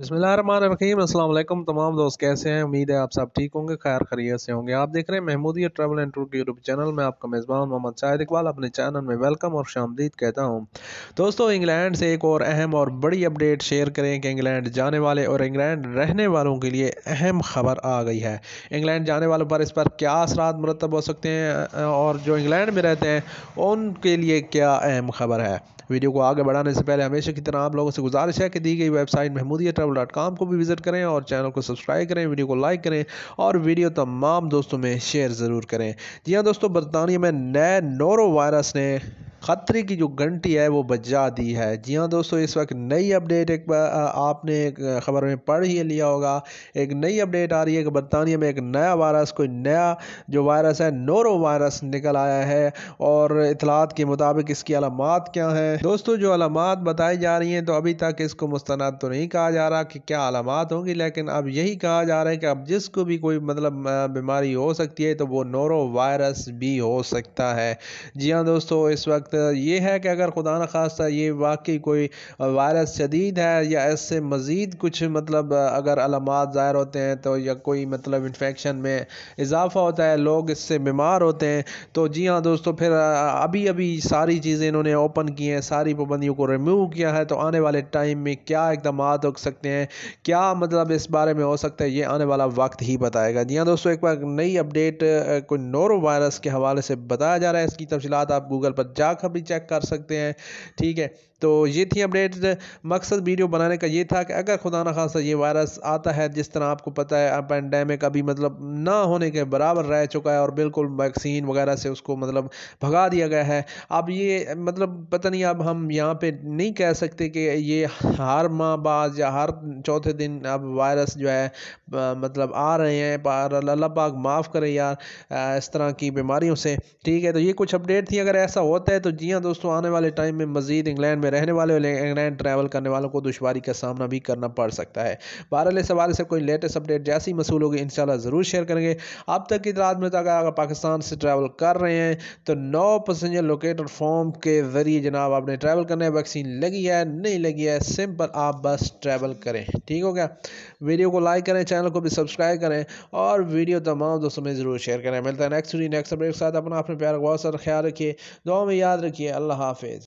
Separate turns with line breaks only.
बसमीम तमाम दोस्त कैसे हैं उम्मीद है आप सब ठीक होंगे खैर खरीत से होंगे आप देख रहे हैं महमूदी ट्रैवल एंड टूर के यूट्यूब चैनल में आपका मेज़बान मोहम्मद शाहिद इकबाल अपने चैनल में वेलकम और शामदीद कहता हूं दोस्तों इंग्लैंड से एक और अहम और बड़ी अपडेट शेयर करें कि इंग्लैंड जाने वाले और इंग्लैंड रहने वालों के लिए अहम खबर आ गई है इंग्लैंड जाने वालों पर इस पर क्या असरा मरतब हो सकते हैं और जो इंग्लैंड में रहते हैं उनके लिए क्या अहम खबर है वीडियो को आगे बढ़ाने से पहले हमेशा की तरह आप लोगों से गुजारिश है कि दी गई website Mahmoodia travel dot com को भी विज़िट करें और चैनल को सब्सक्राइब करें वीडियो को लाइक करें और वीडियो तमाम दोस्तों में शेयर ज़रूर करें जी हाँ दोस्तों बरतानिया में नए नोरो वायरस ने ख़तरे की जो घंटी है वो बजा दी है जी हाँ दोस्तों इस वक्त नई अपडेट एक आपने ख़बर में पढ़ ही लिया होगा एक नई अपडेट आ रही है कि बरतानिया में एक नया वायरस कोई नया जो वायरस है नोरो वायरस निकल आया है और इतलात के मुताबिक इसकी अलामत क्या हैं दोस्तों जो अलामत बताई जा रही हैं तो अभी तक इसको मुस्ंद तो नहीं कहा जा रहा कि क्या अलामत होंगी लेकिन अब यही कहा जा रहा है कि अब जिसको भी कोई मतलब बीमारी हो सकती है तो वो नोरो वायरस भी हो सकता है जी हाँ दोस्तों इस वक्त सकते हैं ये है कि अगर खुदा न खास्ता ये वाकई कोई वायरस शदीद है या इससे मज़ीद कुछ मतलब अगर अलामत ज़ाहिर होते हैं तो या कोई मतलब इन्फेक्शन में इजाफ़ा होता है लोग इससे बीमार होते हैं तो जी हाँ दोस्तों फिर अभी अभी सारी चीज़ें इन्होंने ओपन की हैं सारी पाबंदियों को रिमूव किया है तो आने वाले टाइम में क्या इकदाम हो सकते हैं क्या मतलब इस बारे में हो सकता है ये आने वाला वक्त ही बताएगा जी हाँ दोस्तों एक बार नई अपडेट कोई नोरो वायरस के हवाले से बताया जा रहा है इसकी तफसीत आप गूगल पर जा शाखा भी चेक कर सकते हैं ठीक है तो ये थी अपडेट मकसद वीडियो बनाने का ये था कि अगर खुदा न खासा ये वायरस आता है जिस तरह आपको पता है पेंडेमिक अभी मतलब ना होने के बराबर रह चुका है और बिल्कुल वैक्सीन वगैरह से उसको मतलब भगा दिया गया है अब ये मतलब पता नहीं अब हम यहाँ पे नहीं कह सकते कि ये हर माह बाद या हर चौथे दिन अब वायरस जो है मतलब आ रहे हैं अल्लाह पाक माफ़ करे यार इस तरह की बीमारियों से ठीक है तो ये कुछ अपडेट थी अगर ऐसा होता है तो जी हाँ दोस्तों आने वाले टाइम में मज़ीद इंग्लैंड में में रहने वाले और इंग्लैंड ट्रैवल करने वालों को दुशारी का सामना भी करना पड़ सकता है बहरहाल इस हवाले से कोई लेटेस्ट अपडेट जैसी मसूल होगी इन ज़रूर शेयर करेंगे अब तक की रात में तक तो अगर पाकिस्तान से ट्रैवल कर रहे हैं तो नौ पैसेंजर लोकेटर फॉर्म के ज़रिए जनाब आपने ट्रैवल करना है वैक्सीन लगी है नहीं लगी है सिंपल आप बस ट्रैवल करें ठीक हो गया वीडियो को लाइक करें चैनल को भी सब्सक्राइब करें और वीडियो तमाम दोस्तों में ज़रूर शेयर करें मिलता है नेक्स्ट वीडियो नेक्स्ट अपडेट के साथ अपना अपने प्यार बहुत सारा ख्याल रखिए दो में याद रखिए अल्लाह हाफिज़